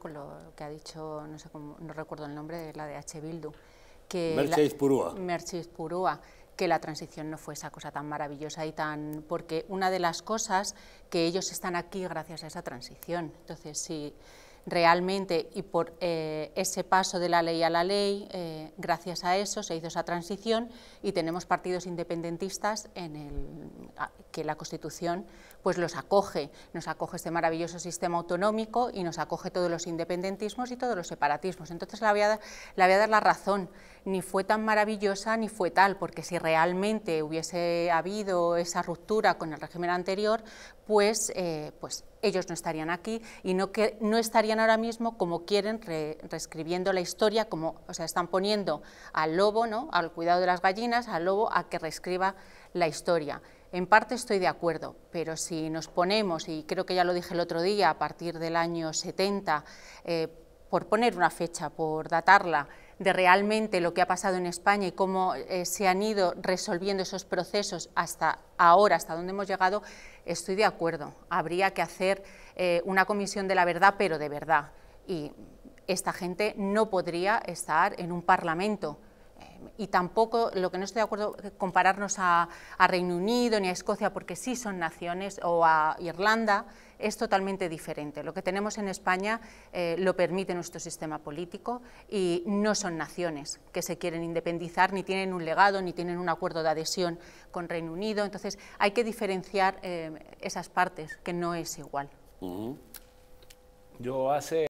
con lo que ha dicho, no, sé cómo, no recuerdo el nombre, la de H. Bildu. Que Mercedes la, Purúa. que la transición no fue esa cosa tan maravillosa y tan... Porque una de las cosas que ellos están aquí gracias a esa transición. Entonces, sí... Si, realmente y por eh, ese paso de la ley a la ley, eh, gracias a eso se hizo esa transición y tenemos partidos independentistas en el, que la Constitución pues los acoge, nos acoge este maravilloso sistema autonómico y nos acoge todos los independentismos y todos los separatismos. Entonces le voy la voy a dar la razón ni fue tan maravillosa ni fue tal, porque si realmente hubiese habido esa ruptura con el régimen anterior, pues, eh, pues ellos no estarían aquí y no, que, no estarían ahora mismo como quieren, reescribiendo la historia, como o sea, están poniendo al lobo, ¿no? al cuidado de las gallinas, al lobo a que reescriba la historia. En parte estoy de acuerdo, pero si nos ponemos, y creo que ya lo dije el otro día, a partir del año 70, por poner una fecha, por datarla, de realmente lo que ha pasado en España y cómo eh, se han ido resolviendo esos procesos hasta ahora, hasta donde hemos llegado, estoy de acuerdo. Habría que hacer eh, una comisión de la verdad, pero de verdad. Y esta gente no podría estar en un parlamento y tampoco, lo que no estoy de acuerdo, compararnos a, Reino Unido ni a Escocia, porque sí son naciones, o a Irlanda, es totalmente diferente. Lo que tenemos en España eh, lo permite nuestro sistema político y no son naciones que se quieren independizar, ni tienen un legado, ni tienen un acuerdo de adhesión con Reino Unido. Entonces hay que diferenciar eh, esas partes, que no es igual. Yo hace